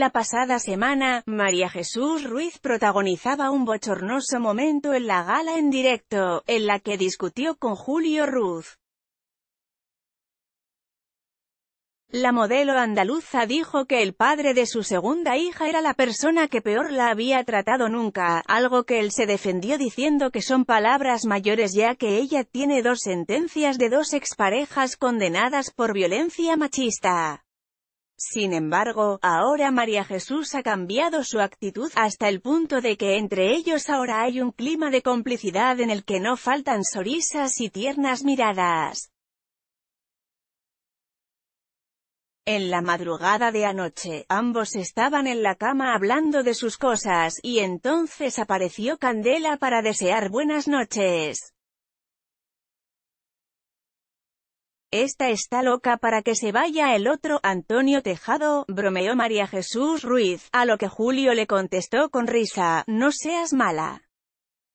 La pasada semana, María Jesús Ruiz protagonizaba un bochornoso momento en la gala en directo, en la que discutió con Julio Ruz. La modelo andaluza dijo que el padre de su segunda hija era la persona que peor la había tratado nunca, algo que él se defendió diciendo que son palabras mayores ya que ella tiene dos sentencias de dos exparejas condenadas por violencia machista. Sin embargo, ahora María Jesús ha cambiado su actitud, hasta el punto de que entre ellos ahora hay un clima de complicidad en el que no faltan sorisas y tiernas miradas. En la madrugada de anoche, ambos estaban en la cama hablando de sus cosas, y entonces apareció Candela para desear buenas noches. Esta está loca para que se vaya el otro, Antonio Tejado, bromeó María Jesús Ruiz, a lo que Julio le contestó con risa, no seas mala.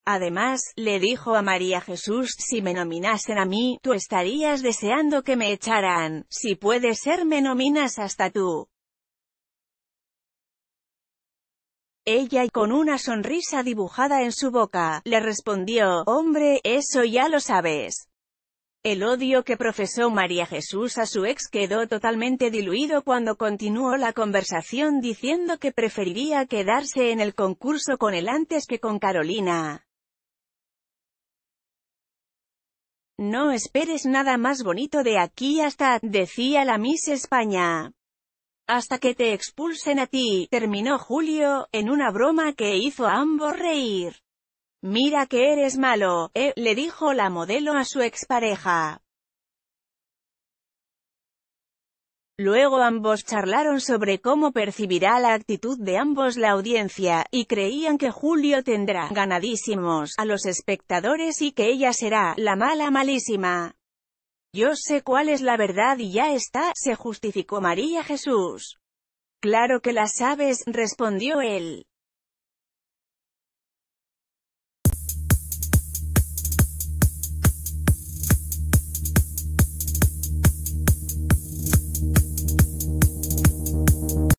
Además, le dijo a María Jesús, si me nominasen a mí, tú estarías deseando que me echaran, si puede ser me nominas hasta tú. Ella, con una sonrisa dibujada en su boca, le respondió, hombre, eso ya lo sabes. El odio que profesó María Jesús a su ex quedó totalmente diluido cuando continuó la conversación diciendo que preferiría quedarse en el concurso con él antes que con Carolina. No esperes nada más bonito de aquí hasta, decía la Miss España. Hasta que te expulsen a ti, terminó Julio, en una broma que hizo a ambos reír. Mira que eres malo, eh, le dijo la modelo a su expareja. Luego ambos charlaron sobre cómo percibirá la actitud de ambos la audiencia, y creían que Julio tendrá ganadísimos a los espectadores y que ella será la mala malísima. Yo sé cuál es la verdad y ya está, se justificó María Jesús. Claro que la sabes, respondió él.